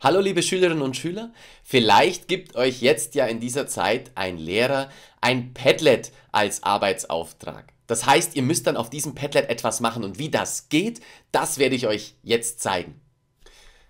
Hallo liebe Schülerinnen und Schüler, vielleicht gibt euch jetzt ja in dieser Zeit ein Lehrer ein Padlet als Arbeitsauftrag. Das heißt, ihr müsst dann auf diesem Padlet etwas machen und wie das geht, das werde ich euch jetzt zeigen.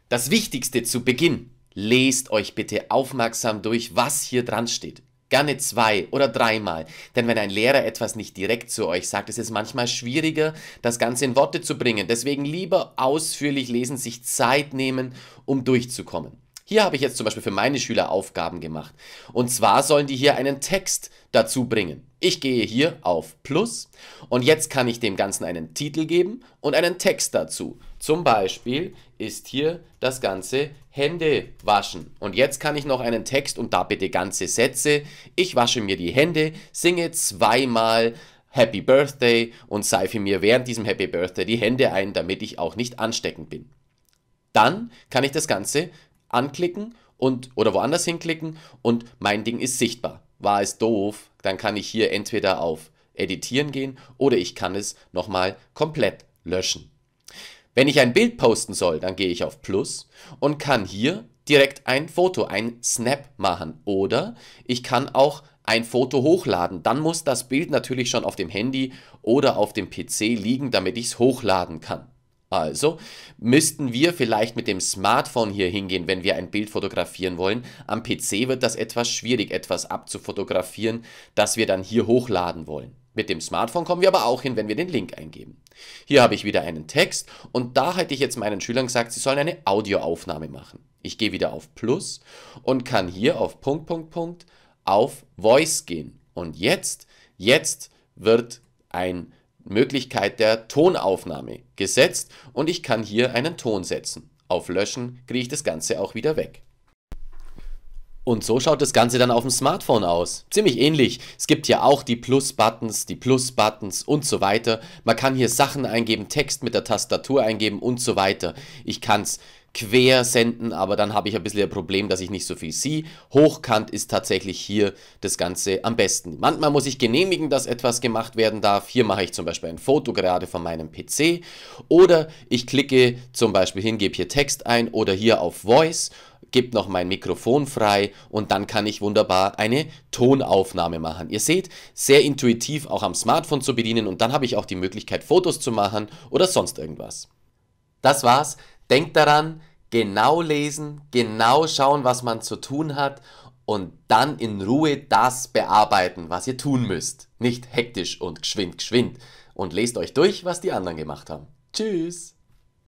Das Wichtigste zu Beginn, lest euch bitte aufmerksam durch, was hier dran steht gerne zwei oder dreimal. Denn wenn ein Lehrer etwas nicht direkt zu euch sagt, ist es manchmal schwieriger, das Ganze in Worte zu bringen. Deswegen lieber ausführlich lesen, sich Zeit nehmen, um durchzukommen. Hier habe ich jetzt zum Beispiel für meine Schüler Aufgaben gemacht. Und zwar sollen die hier einen Text dazu bringen. Ich gehe hier auf Plus und jetzt kann ich dem Ganzen einen Titel geben und einen Text dazu. Zum Beispiel ist hier das Ganze Hände waschen. Und jetzt kann ich noch einen Text und da bitte ganze Sätze. Ich wasche mir die Hände, singe zweimal Happy Birthday und seife mir während diesem Happy Birthday die Hände ein, damit ich auch nicht ansteckend bin. Dann kann ich das Ganze anklicken und oder woanders hinklicken und mein Ding ist sichtbar. War es doof, dann kann ich hier entweder auf Editieren gehen oder ich kann es nochmal komplett löschen. Wenn ich ein Bild posten soll, dann gehe ich auf Plus und kann hier direkt ein Foto, ein Snap machen oder ich kann auch ein Foto hochladen. Dann muss das Bild natürlich schon auf dem Handy oder auf dem PC liegen, damit ich es hochladen kann. Also müssten wir vielleicht mit dem Smartphone hier hingehen, wenn wir ein Bild fotografieren wollen. Am PC wird das etwas schwierig, etwas abzufotografieren, das wir dann hier hochladen wollen. Mit dem Smartphone kommen wir aber auch hin, wenn wir den Link eingeben. Hier habe ich wieder einen Text und da hätte ich jetzt meinen Schülern gesagt, sie sollen eine Audioaufnahme machen. Ich gehe wieder auf Plus und kann hier auf Punkt, Punkt, Punkt auf Voice gehen. Und jetzt, jetzt wird ein Möglichkeit der Tonaufnahme gesetzt und ich kann hier einen Ton setzen. Auf Löschen kriege ich das Ganze auch wieder weg. Und so schaut das Ganze dann auf dem Smartphone aus. Ziemlich ähnlich. Es gibt hier auch die Plus-Buttons, die Plus-Buttons und so weiter. Man kann hier Sachen eingeben, Text mit der Tastatur eingeben und so weiter. Ich kann es quer senden, aber dann habe ich ein bisschen ein Problem, dass ich nicht so viel sehe. Hochkant ist tatsächlich hier das Ganze am besten. Manchmal muss ich genehmigen, dass etwas gemacht werden darf. Hier mache ich zum Beispiel ein Foto gerade von meinem PC oder ich klicke zum Beispiel hin, gebe hier Text ein oder hier auf Voice gebe noch mein Mikrofon frei und dann kann ich wunderbar eine Tonaufnahme machen. Ihr seht, sehr intuitiv auch am Smartphone zu bedienen und dann habe ich auch die Möglichkeit, Fotos zu machen oder sonst irgendwas. Das war's. Denkt daran, genau lesen, genau schauen, was man zu tun hat und dann in Ruhe das bearbeiten, was ihr tun müsst. Nicht hektisch und geschwind, geschwind. Und lest euch durch, was die anderen gemacht haben. Tschüss!